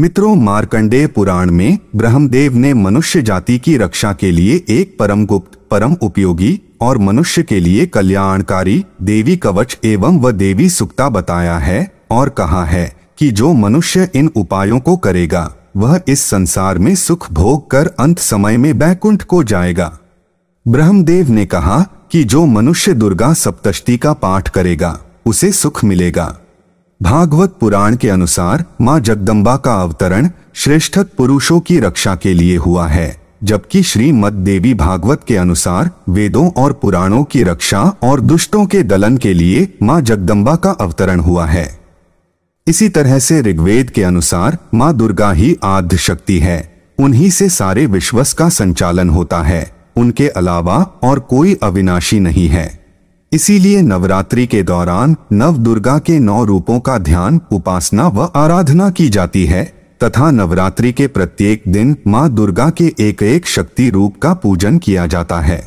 मित्रों मार्कंडेय पुराण में ब्रह्मदेव ने मनुष्य जाति की रक्षा के लिए एक परम गुप्त परम उपयोगी और मनुष्य के लिए कल्याणकारी देवी कवच एवं व देवी सुक्ता बताया है और कहा है कि जो मनुष्य इन उपायों को करेगा वह इस संसार में सुख भोग कर अंत समय में बैकुंठ को जाएगा ब्रह्मदेव ने कहा कि जो मनुष्य दुर्गा सप्तष्टी का पाठ करेगा उसे सुख मिलेगा भागवत पुराण के अनुसार माँ जगदम्बा का अवतरण श्रेष्ठ पुरुषों की रक्षा के लिए हुआ है जबकि श्री मद देवी भागवत के अनुसार वेदों और पुराणों की रक्षा और दुष्टों के दलन के लिए माँ जगदम्बा का अवतरण हुआ है इसी तरह से ऋग्वेद के अनुसार माँ दुर्गा ही आद्य शक्ति है उन्हीं से सारे विश्वस का संचालन होता है उनके अलावा और कोई अविनाशी नहीं है इसीलिए नवरात्रि के दौरान नव दुर्गा के नौ रूपों का ध्यान उपासना व आराधना की जाती है तथा नवरात्रि के प्रत्येक दिन माँ दुर्गा के एक एक शक्ति रूप का पूजन किया जाता है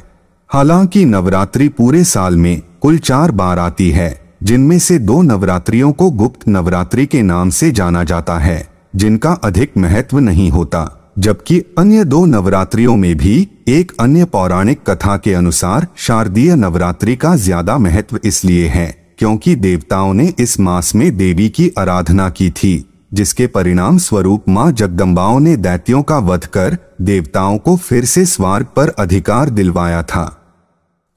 हालांकि नवरात्रि पूरे साल में कुल चार बार आती है जिनमें से दो नवरात्रियों को गुप्त नवरात्रि के नाम से जाना जाता है जिनका अधिक महत्व नहीं होता जबकि अन्य दो नवरात्रियों में भी एक अन्य पौराणिक कथा के अनुसार शारदीय नवरात्रि का ज्यादा महत्व इसलिए है क्योंकि देवताओं ने इस मास में देवी की आराधना की थी जिसके परिणाम स्वरूप मां जगदम्बाओं ने दैत्यों का वध कर देवताओं को फिर से स्वार्ग पर अधिकार दिलवाया था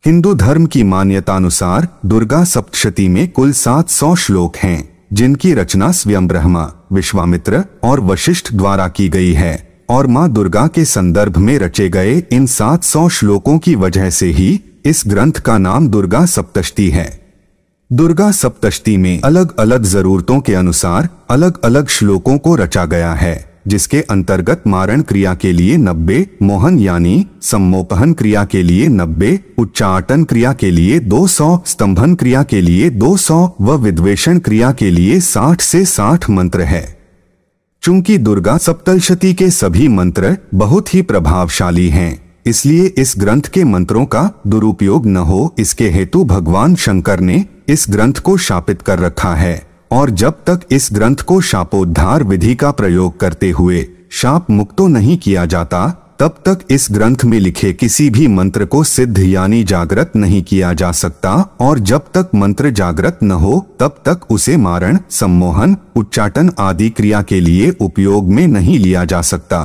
हिंदू धर्म की मान्यता अनुसार दुर्गा सप्तशती में कुल 700 श्लोक हैं जिनकी रचना स्वयं ब्रह्मा विश्वामित्र और वशिष्ठ द्वारा की गई है और माँ दुर्गा के संदर्भ में रचे गए इन 700 श्लोकों की वजह से ही इस ग्रंथ का नाम दुर्गा सप्तष्टि है दुर्गा सप्तष्टि में अलग अलग जरूरतों के अनुसार अलग अलग श्लोकों को रचा गया है जिसके अंतर्गत मारण क्रिया के लिए नब्बे मोहन यानी सम्मोपहन क्रिया के लिए नब्बे उच्चाटन क्रिया के लिए 200 स्तंभन क्रिया के लिए 200 व विद्वेषण क्रिया के लिए 60 से 60 मंत्र है चूंकि दुर्गा सप्तलशती के सभी मंत्र बहुत ही प्रभावशाली हैं इसलिए इस ग्रंथ के मंत्रों का दुरुपयोग न हो इसके हेतु भगवान शंकर ने इस ग्रंथ को शापित कर रखा है और जब तक इस ग्रंथ को शापोद्धार विधि का प्रयोग करते हुए शाप मुक्तो तो नहीं किया जाता तब तक इस ग्रंथ में लिखे किसी भी मंत्र को सिद्ध यानी जागृत नहीं किया जा सकता और जब तक मंत्र जागृत न हो तब तक उसे मारण सम्मोहन उच्चाटन आदि क्रिया के लिए उपयोग में नहीं लिया जा सकता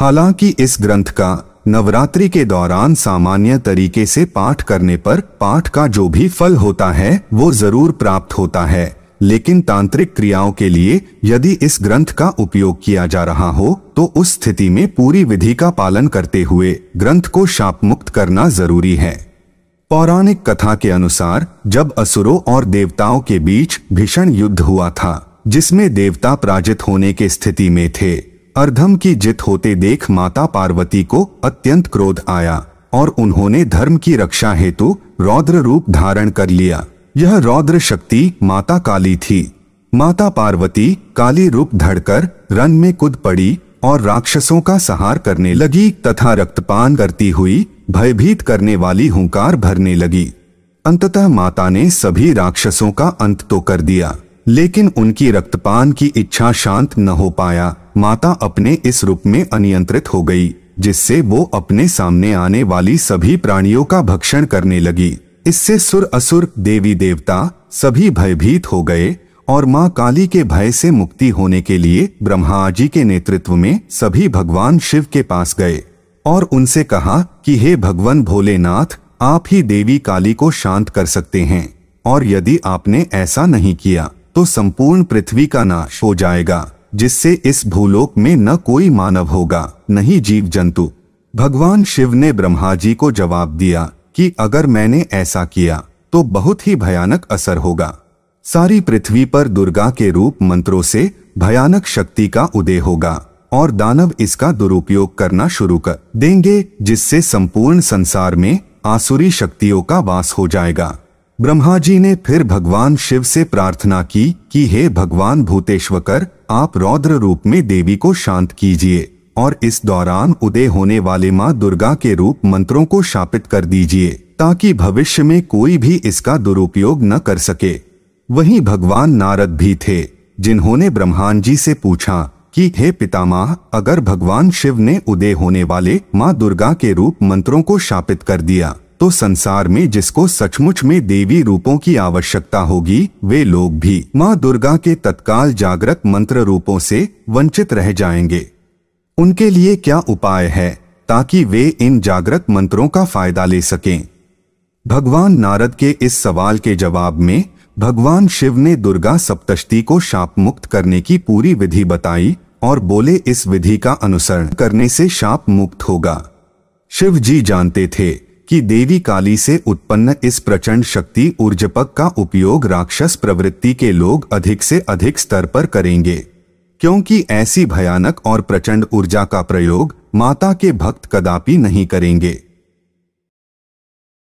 हालांकि इस ग्रंथ का नवरात्रि के दौरान सामान्य तरीके से पाठ करने पर पाठ का जो भी फल होता है वो जरूर प्राप्त होता है लेकिन तांत्रिक क्रियाओं के लिए यदि इस ग्रंथ का उपयोग किया जा रहा हो तो उस स्थिति में पूरी विधि का पालन करते हुए ग्रंथ को शाप मुक्त करना जरूरी है पौराणिक कथा के अनुसार जब असुरों और देवताओं के बीच भीषण युद्ध हुआ था जिसमें देवता पराजित होने के स्थिति में थे अर्धम की जित होते देख माता पार्वती को अत्यंत क्रोध आया और उन्होंने धर्म की रक्षा हेतु रौद्र रूप धारण कर लिया यह रौद्र शक्ति माता काली थी माता पार्वती काली रूप धड़कर रन में कूद पड़ी और राक्षसों का सहार करने लगी तथा रक्तपान करती हुई भयभीत करने वाली हुंकार भरने लगी अंततः माता ने सभी राक्षसों का अंत तो कर दिया लेकिन उनकी रक्तपान की इच्छा शांत न हो पाया माता अपने इस रूप में अनियंत्रित हो गई जिससे वो अपने सामने आने वाली सभी प्राणियों का भक्षण करने लगी इससे सुर असुर देवी देवता सभी भयभीत हो गए और मां काली के भय से मुक्ति होने के लिए ब्रह्मा जी के नेतृत्व में सभी भगवान शिव के पास गए और उनसे कहा कि हे भगवान भोलेनाथ आप ही देवी काली को शांत कर सकते हैं और यदि आपने ऐसा नहीं किया तो संपूर्ण पृथ्वी का नाश हो जाएगा जिससे इस भूलोक में न कोई मानव होगा नहीं जीव जंतु भगवान शिव ने ब्रह्मा जी को जवाब दिया कि अगर मैंने ऐसा किया तो बहुत ही भयानक असर होगा सारी पृथ्वी पर दुर्गा के रूप मंत्रों से भयानक शक्ति का उदय होगा और दानव इसका दुरुपयोग करना शुरू कर देंगे जिससे संपूर्ण संसार में आसुरी शक्तियों का वास हो जाएगा ब्रह्मा जी ने फिर भगवान शिव से प्रार्थना की कि हे भगवान भूतेश्वकर आप रौद्र रूप में देवी को शांत कीजिए और इस दौरान उदय होने वाले माँ दुर्गा के रूप मंत्रों को शापित कर दीजिए ताकि भविष्य में कोई भी इसका दुरुपयोग न कर सके वहीं भगवान नारद भी थे जिन्होंने ब्रह्मांड जी से पूछा कि हे पितामह अगर भगवान शिव ने उदय होने वाले माँ दुर्गा के रूप मंत्रों को शापित कर दिया तो संसार में जिसको सचमुच में देवी रूपों की आवश्यकता होगी वे लोग भी माँ दुर्गा के तत्काल जागृत मंत्र रूपों से वंचित रह जाएंगे उनके लिए क्या उपाय है ताकि वे इन जागृत मंत्रों का फायदा ले सकें भगवान नारद के इस सवाल के जवाब में भगवान शिव ने दुर्गा सप्तशती को शाप मुक्त करने की पूरी विधि बताई और बोले इस विधि का अनुसरण करने से शाप मुक्त होगा शिव जी जानते थे कि देवी काली से उत्पन्न इस प्रचंड शक्ति ऊर्जपक का उपयोग राक्षस प्रवृत्ति के लोग अधिक से अधिक स्तर पर करेंगे क्योंकि ऐसी भयानक और प्रचंड ऊर्जा का प्रयोग माता के भक्त कदापि नहीं करेंगे